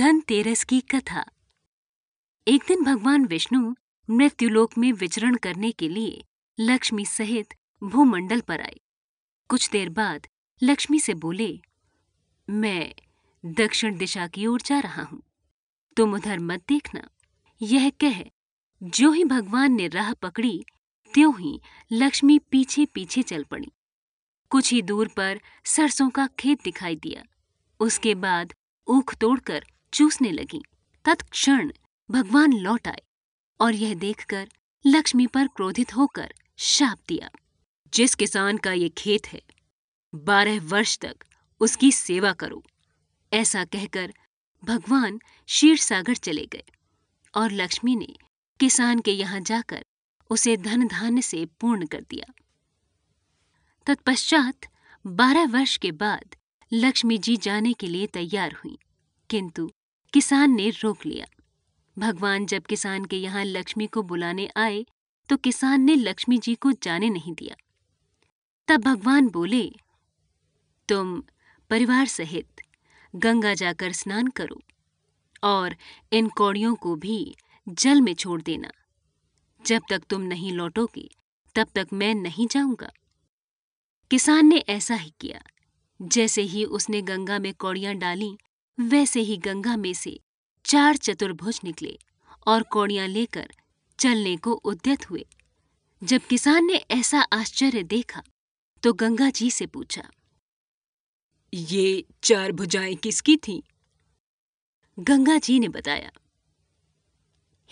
धनतेरस की कथा एक दिन भगवान विष्णु मृत्युलोक में विचरण करने के लिए लक्ष्मी सहित भूमंडल पर आए कुछ देर बाद लक्ष्मी से बोले मैं दक्षिण दिशा की ओर जा रहा हूं तुम उधर मत देखना यह कह जो ही भगवान ने राह पकड़ी त्यों ही लक्ष्मी पीछे पीछे चल पड़ी कुछ ही दूर पर सरसों का खेत दिखाई दिया उसके बाद ऊख तोड़कर चूसने लगी तत्क्षण भगवान लौट आए और यह देखकर लक्ष्मी पर क्रोधित होकर शाप दिया जिस किसान का ये खेत है बारह वर्ष तक उसकी सेवा करो ऐसा कहकर भगवान शीर सागर चले गए और लक्ष्मी ने किसान के यहाँ जाकर उसे धन धान्य से पूर्ण कर दिया तत्पश्चात बारह वर्ष के बाद लक्ष्मी जी जाने के लिए तैयार हुई किंतु किसान ने रोक लिया भगवान जब किसान के यहाँ लक्ष्मी को बुलाने आए तो किसान ने लक्ष्मी जी को जाने नहीं दिया तब भगवान बोले तुम परिवार सहित गंगा जाकर स्नान करो और इन कौड़ियों को भी जल में छोड़ देना जब तक तुम नहीं लौटोगे तब तक मैं नहीं जाऊंगा किसान ने ऐसा ही किया जैसे ही उसने गंगा में कौड़ियां डाली वैसे ही गंगा में से चार चतुर्भुज निकले और कोड़ियां लेकर चलने को उद्यत हुए जब किसान ने ऐसा आश्चर्य देखा तो गंगा जी से पूछा ये चार भुजाएं किसकी थीं? गंगा जी ने बताया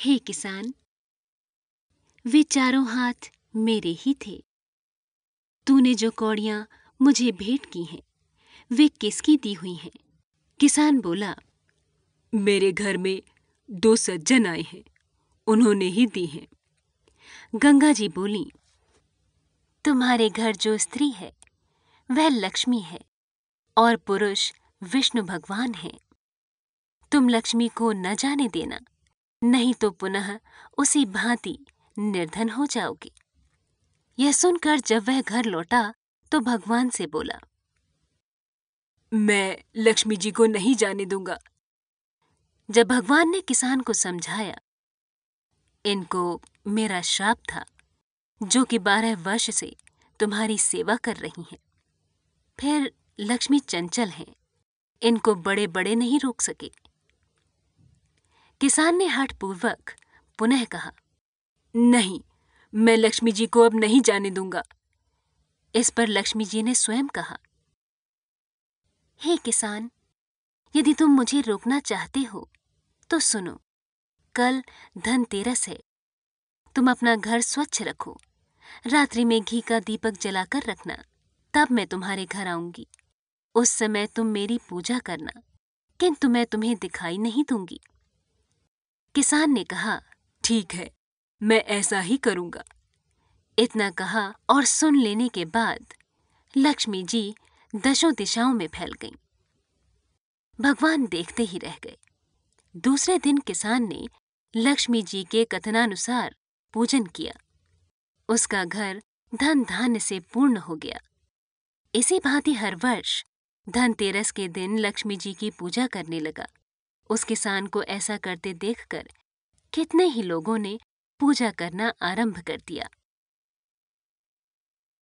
हे किसान वे चारों हाथ मेरे ही थे तूने जो कौड़ियां मुझे भेंट की हैं वे किसकी दी हुई हैं किसान बोला मेरे घर में दो सज्जन आए हैं उन्होंने ही दी हैं गंगा जी बोली तुम्हारे घर जो स्त्री है वह लक्ष्मी है और पुरुष विष्णु भगवान है तुम लक्ष्मी को न जाने देना नहीं तो पुनः उसी भांति निर्धन हो जाओगे यह सुनकर जब वह घर लौटा तो भगवान से बोला मैं लक्ष्मी जी को नहीं जाने दूंगा जब भगवान ने किसान को समझाया इनको मेरा श्राप था जो कि बारह वर्ष से तुम्हारी सेवा कर रही हैं फिर लक्ष्मी चंचल हैं इनको बड़े बड़े नहीं रोक सके किसान ने हठपूर्वक पुनः कहा नहीं मैं लक्ष्मी जी को अब नहीं जाने दूंगा इस पर लक्ष्मी जी ने स्वयं कहा हे किसान यदि तुम मुझे रोकना चाहते हो तो सुनो कल धनतेरस है तुम अपना घर स्वच्छ रखो रात्रि में घी का दीपक जलाकर रखना तब मैं तुम्हारे घर आऊंगी उस समय तुम मेरी पूजा करना किंतु मैं तुम्हें दिखाई नहीं दूंगी किसान ने कहा ठीक है मैं ऐसा ही करूंगा इतना कहा और सुन लेने के बाद लक्ष्मी जी दशों दिशाओं में फैल गईं। भगवान देखते ही रह गए दूसरे दिन किसान ने लक्ष्मी जी के कथनानुसार पूजन किया उसका घर धन धान्य से पूर्ण हो गया इसी भांति हर वर्ष धनतेरस के दिन लक्ष्मी जी की पूजा करने लगा उस किसान को ऐसा करते देखकर कितने ही लोगों ने पूजा करना आरंभ कर दिया